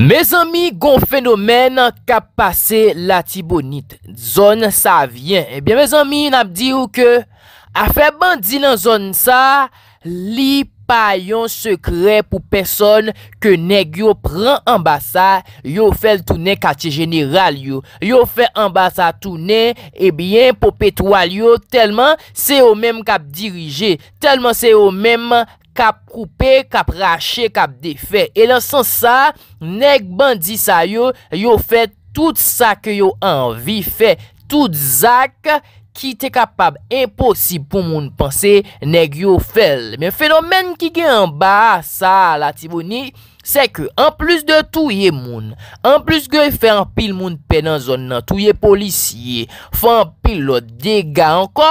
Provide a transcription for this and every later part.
Mezan mi gon fenomen kap pase la tibonit. Zon sa vyen. Ebyen eh mezan mi yon ap diyo ke afe bandi nan zon sa li payon sekre pou peson ke neg yo pran ambasa yo fel toune kache jeneral yo. Yo fel ambasa toune ebyen eh pou petwal yo telman se yo menm kap dirije. Telman se yo menm kap dirije. Kap koupe, kap rache, kap defè. E lan san sa, nek bandi sa yo, yo fè tout sa ke yo anvi fè. Tout zak ki te kapab imposib pou moun panse, nek yo fèl. Men fenomen ki gen an ba sa la tivouni, se ke an plus de touye moun, an plus ge fè an pil moun pen an zon nan, touye polisye, fè an pil lo dega anko,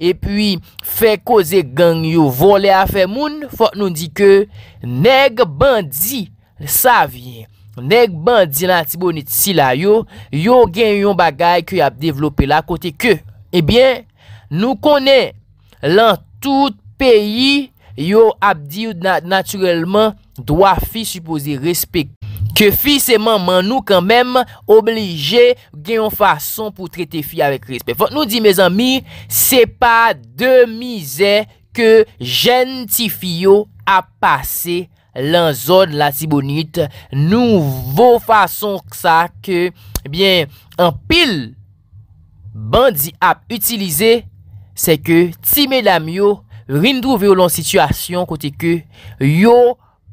E pwi fe koze gang yo vole a fe moun, fok nou di ke neg bandi sa vye. Neg bandi nan tibou nit si la yo, yo gen yon bagay ki eh yo ap devlope la kote ke. Ebyen nou konen lan tout peyi yo ap di yo natyrelman dwa fi supose respek. Ke fi semanman nou kanmem oblije genyon fason pou trete fi avek respe. Fote nou di me zami, se pa de mize ke jen ti fiyo ap pase lan zon la ti bonite. Nou vo fason ksa ke, Ebyen, an pil bandi ap utilize se ke ti me dam yo rindou vyo lon situasyon kote ke yo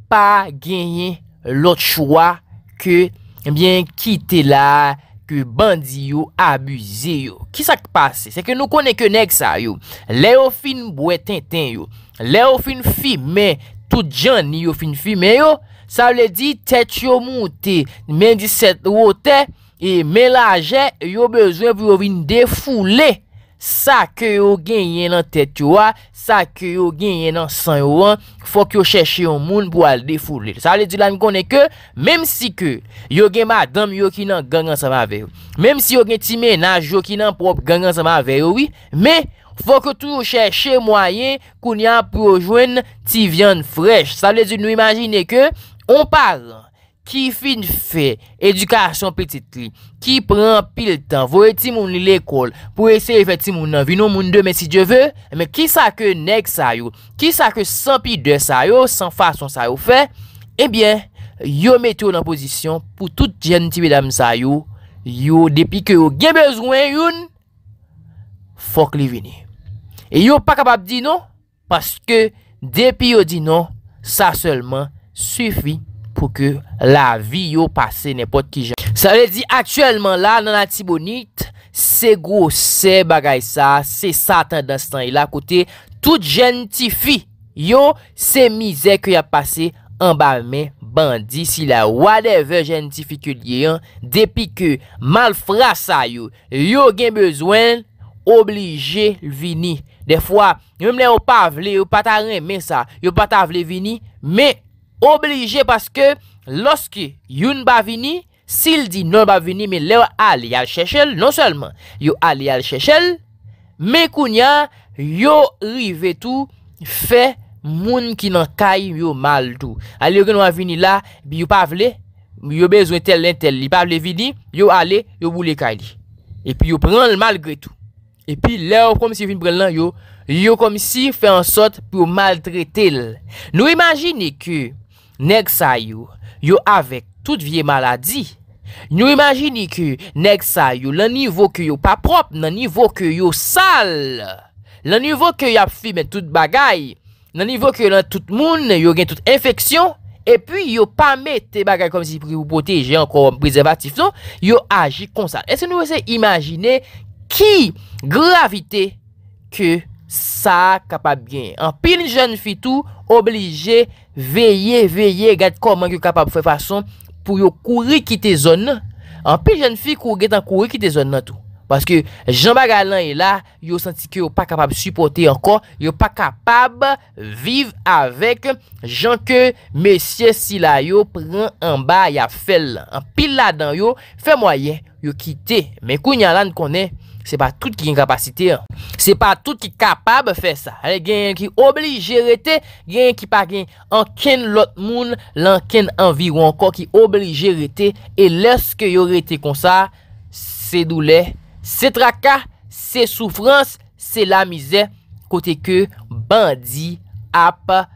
pa genye. Lot chwa ke bien kite la ke bandi yo abuze yo. Ki sa k pase? Se ke nou konen konek sa yo. Le yo fin bwe ten ten yo. Le yo fin fi men tout jan ni yo fin fi men yo. Sa wle di tet yo mouti men di set wote. E men laje yo bezwen vyo vinde fule. Sa ke yo gen yen nan tet yo a, sa ke yo gen yen nan san yo an, fok yo chèche yon moun pou al defoulil. Sa le di lan konen ke, mèm si ke yo gen ma dam yo ki nan gangan sa ma veyo, mèm si yo gen ti menaj yo ki nan prop gangan sa ma veyo, mè fok yo tou yo chèche mwayen koun yan pou yo jwen ti vyan frech. Sa le di nou imagine ke, on par an. ki fin fe edukasyon petit li, ki pren pil tan vo eti moun li lekol pou ese efeti moun nan vi nou moun de men si je ve, men ki sa ke nek sa yo ki sa ke san pi de sa yo san fason sa yo fe e bien, yo met yo nan posisyon pou tout jen ti bedam sa yo yo depi ke yo gen bezwen yon fok li vini e yo pa kapab di nou paske depi yo di nou sa selman sufi pou ke la vi yo pase, nepot ki jan. Sa le di, aktuelman la, nan a ti bonit, se gros se bagay sa, se satan dan se tan, ila kote, tout jentifi, yo se mize ke ya pase, anba me bandi, si la wadeve jentifi ke li yan, depi ke malfra sa yo, yo gen bezwen, oblije vini. De fwa, yo mne yo pa vle, yo pa ta reme sa, yo pa ta vle vini, me yon, Oblige paske loske youn ba vini, sil di nou ba vini, me lèw a li al chèchèl, non selman, yon a li al chèchèl, me kounya, yon rive tou, fè moun ki nan kay yon mal tou. A li yon genou a vini la, bi yon pa vli, bi yon bezwen tel len tel, li pa vli vini, yon a li, yon bou li kay li. E pi yon pren l mal gre tou. E pi lèw kom si vin pren lan yon, yon kom si fè an sot pou mal tre tel. Nou imagine ki, Neg sa yo, yo avek tout vie maladi. Nou imagine ki, neg sa yo, lan nivou ki yo pa prop, nan nivou ki yo sal. Lan nivou ki yo ap filmen tout bagay, lan nivou ki yo lan tout moun, yo gen tout infeksyon, epi yo pa mette bagay kom si pri ou pote, je anko preservatif, non? yo agi konsal. Esti nou wese imagine ki gravite ki... Sa kapab gen An pil jen fi tou Oblije veye veye Gade koman yo kapab fwe fason Pou yo kouri kite zon An pil jen fi kouri Tan kouri kite zon nan tou Paske jen bagalan e la Yo senti ke yo pa kapab supporte ankon Yo pa kapab vive avek Janko mesye sila yo Pren anba ya fel An pil la dan yo Fwe mwayen yo kite Men kou nyan lan konen Se pa tout ki gen kapasite, se pa tout ki kapab fe sa. Gen yon ki oblige rete, gen yon ki pa gen anken lot moun, lanken anvi ou anko ki oblige rete. E leske yon rete kon sa, se doule, se traka, se soufrans, se la mize, kote ke bandi ap rete.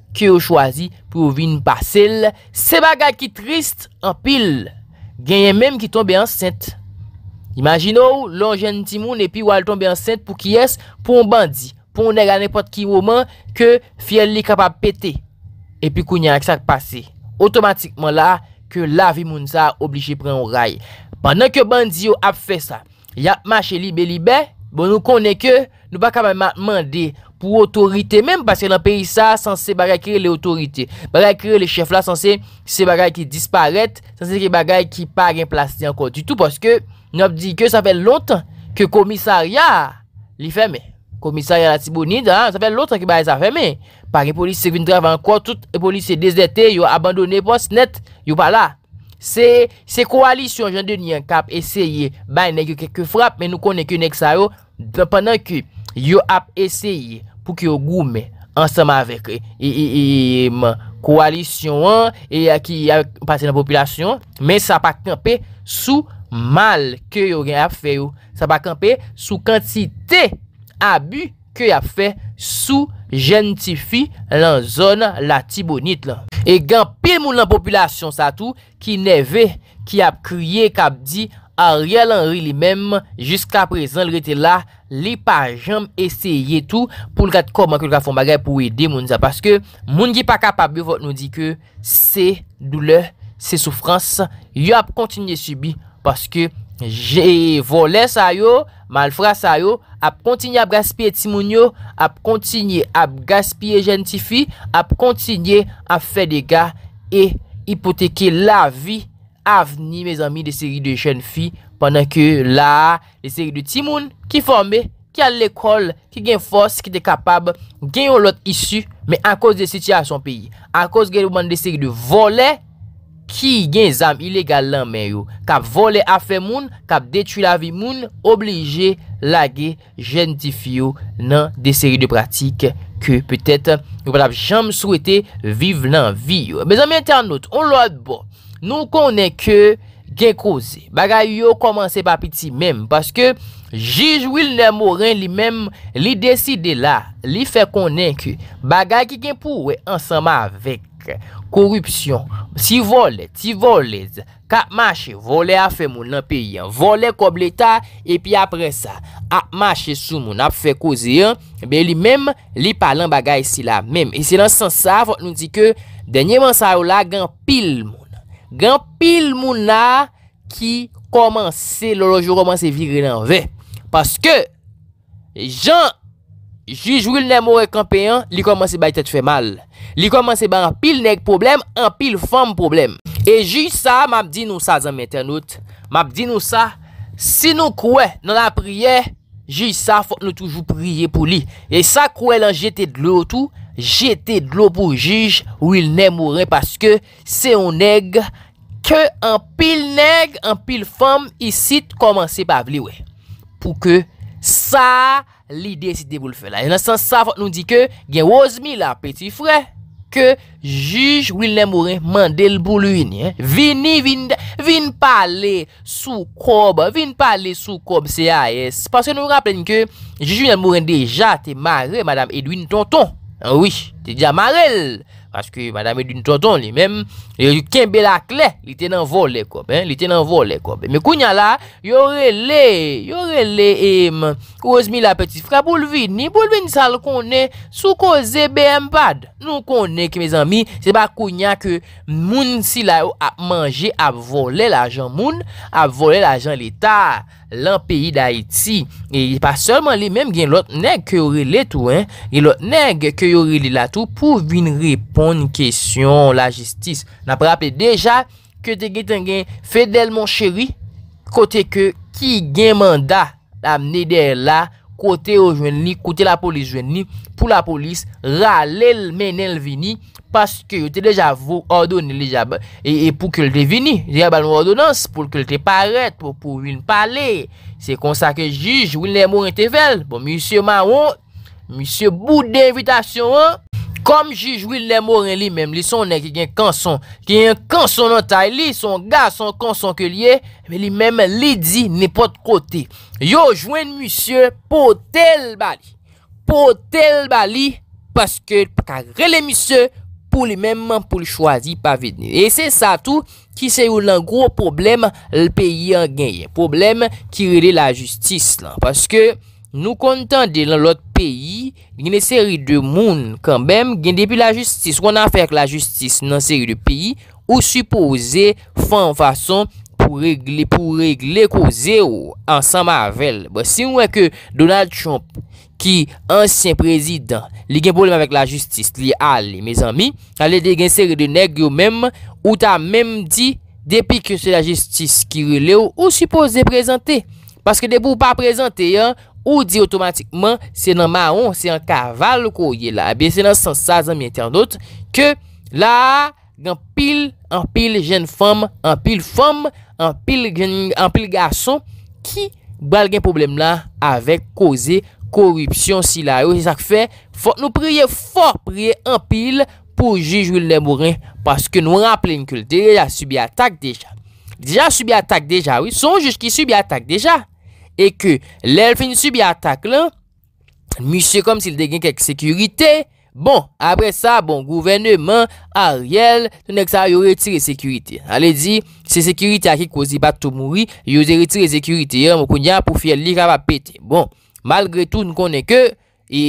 ki ou chwazi pou ou vi nou basel, se baga ki trist, anpil, genye menm ki tombe anset. Imaginou, lon jen ti moun, epi ou al tombe anset, pou ki es, pou ou bandi, pou ou nega nepot ki woman, ke fiel li kapap pete, epi kou nyan ak sak pase. Otomatikman la, ke la vi moun sa obliche pren ou ray. Pendan ke bandi ou ap fe sa, yap mache li beli be, bon nou konen ke, nou baka man mande, pou otorite menm, baske nan peyi sa, sanse bagay kre le otorite, bagay kre le chef la, sanse se bagay ki disparet, sanse se bagay ki pa genplaste anko, du tout, baske, nou ap di ke savel lout, ke komisarya, li feme, komisarya la tibouni, savel lout anke bagay sa feme, bagay polis se vin drave anko, tout polis se dezete, yo abandonen pos net, yo pa la, se, se koalisyon jan deni an, kap eseye, bay nek yo kekke frap, men nou konen ke nek sa yo, dapen nan ki, yo ap eseye, pou ki yo goume ansama avek e, e, e, e koalisyon e a ki a pati nan populasyon, men sa pa kampe sou mal ke yo gen ap fe yo, sa pa kampe sou kantite abu ke yo ap fe sou Gentifi lan zon la tibonit la E gan pi moun lan populasyon sa tou Ki neve, ki ap kriye, kap di A rye lan ri li mem Jiska prezen li rete la Li pa jom eseye tou Poun kat komakil ka foun bagay pou ede moun sa Paske moun ki pa kap ap bevot nou di ke Se doule, se soufrans Yo ap kontinye subi Paske je volen sa yo Mal fra sa yo, ap kontinye ap gaspye timoun yo, ap kontinye ap gaspye jen ti fi, ap kontinye ap fe dega e ipoteke la vi avni me zami de seri de jen fi. Pendan ke la, de seri de timoun ki fome, ki al lekol, ki gen fos, ki de kapab, gen yon lot issu, me an koz de siti a son peyi. An koz gen yon ban de seri de volen. Ki gen zam ilegal lan men yo, kap vole afe moun, kap detui la vi moun, oblije lage jentifi yo nan de seri de pratik ke peutet yo patap jam souwete vive lan vi yo. Bezami ente anot, on lo adbo, nou konen ke gen kose, bagay yo komanse pa piti men, paske jij wil ne moren li men li deside la, li fe konen ke bagay ki gen pouwe ansama avek. Korupsyon Si vole, ti vole Ka mache, vole a fe moun nan peyi Vole kobleta E pi apre sa A mache sou moun A fe koze yon Be li mem li palan bagay si la Mem, e si lan san sa Vot nou di ke Denye mansa ou la Gan pil moun Gan pil moun la Ki koman se Lolojou roman se viri nan ve Paske Jan Jij wil ne more kanpeyan, li komanse ba ite te fe mal. Li komanse ba an pil neg problem, an pil fom problem. E jij sa, map di nou sa zanm entenout. Map di nou sa, si nou kwe nan la priye, jij sa fok nou toujou priye pou li. E sa kwe lan jete de lo tou, jete de lo pou jij wil ne more. Paske se on neg, ke an pil neg, an pil fom, i sit komanse pa vli we. Pou ke sa... Li desi de bou l fè la. E nan san sa fòt nou di ke gen ozmi la peti frè. Ke juj wile moure mandel bou l wine. Vini vini. Vini pale soukob. Vini pale soukob. Se a es. Pase nou rappen ke juj wile moure deja te mare. Madame Edwin Tonton. Ah oui. Te ja mare. Paske madame doun tonton li menm, e, li kenbe la kle, li tenan vole kob, li tenan vole kob. Me kounya la, yore le, yore le em, kouz mi la peti fra, pou lvi ni, pou lvi ni sal konen, sou kouze BMPAD. Nou konen ki me zami, se ba kounya ke moun si la yo ap manje ap vole la jan moun, ap vole la jan li ta. lan peyi da iti. E yi pa solman li menm gen lot neg ke yorile tou, e lot neg ke yorile la tou pou vin repon kesyon la jistis. Na prape deja, kote gen ten gen fedel mon cheri, kote ke ki gen manda amne der la, kote o jwen li, kote la polis jwen li, pou la polis, ra lel men el vini, Paske bon, yo te deja vo ordon li jab... E pou ke l te vini... Li jab an ou ordonans... Pou ke l te paret... Pou pou vi n pale... Se konsa ke juj wile moun te vel... Bon, misye ma woun... Misye bout de invitasyon an... Kom juj wile moun li... Mem li sonen ki gen konson... Ki gen konson an tay li... Son ga son konson ke li e... Men li mem li di ne pot kote... Yo jwen misye potel bali... Potel bali... Paske pou ka rele misye... pou li memman pou li chwazi pa veni. E se sa tou ki se ou nan gro problem l'peyi an genye. Problem ki rede la justis lan. Paske nou kontan de lan lot peyi genye seri de moun kanbem genye depi la justis. Kwan an fek la justis nan seri de peyi ou supose fan fason pou regle pou regle ko zero ansan mavel. Si ou eke Donald Trump ki ansyen prezident li gen bolem avek la justis, li a li me zanmi, ale de gen seri de neg yo menm, ou ta menm di, depi ke se la justis ki rou le ou, ou si pose de prezante, paske de pou pa prezante, ou di otomatikman, se nan maron, se nan kaval ko ye la, be se nan sansazan mi ente an dot, ke la, gen pil, en pil jen fom, en pil fom, en pil gason, ki bal gen problem la avek koze, Korupsyon si la yo se sak fe Fote nou priye fòr priye An pil pou jujou le mouren Paske nou rample yon kul Deja subi atak deja Deja subi atak deja, son jujou ki subi atak Deja, e ke lèl fin subi Atak lan Misey kom si l degen kek sekurite Bon, apre sa bon Gouvene man, a riel Yon retire sekurite Se sekurite a ki kouzi batou mouri Yon retire sekurite Bon Malgre tou nou konen ke, e,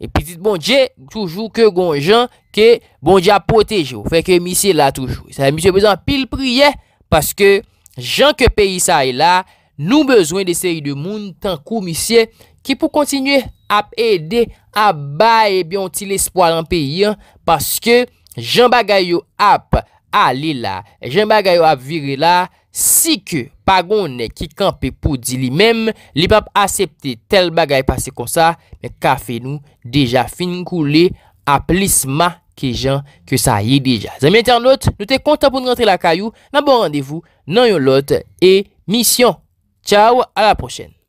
e pitit bon dje, toujou ke gon jan, ke bon dje apotejou. Fè ke misye la toujou. Se misye bezan pil priye, paske jan ke peyi sa e la, nou bezwen de seyi de moun tankou misye, ki pou kontinye ap ede, ap baye, biyon ti lespo alan peyi an, paske jan bagayou ap ali la, jan bagayou ap viri la, Si ke pagon ne ki kampe pou di li menm, li pap asepte tel bagay pase kon sa, me ka fe nou deja fin kou li aplis ma ke jan ke sa ye deja. Zemye internet, nou te konta pou nou rentre la kayou, nan bon randevou nan yon lote e misyon. Tchao, a la prochen.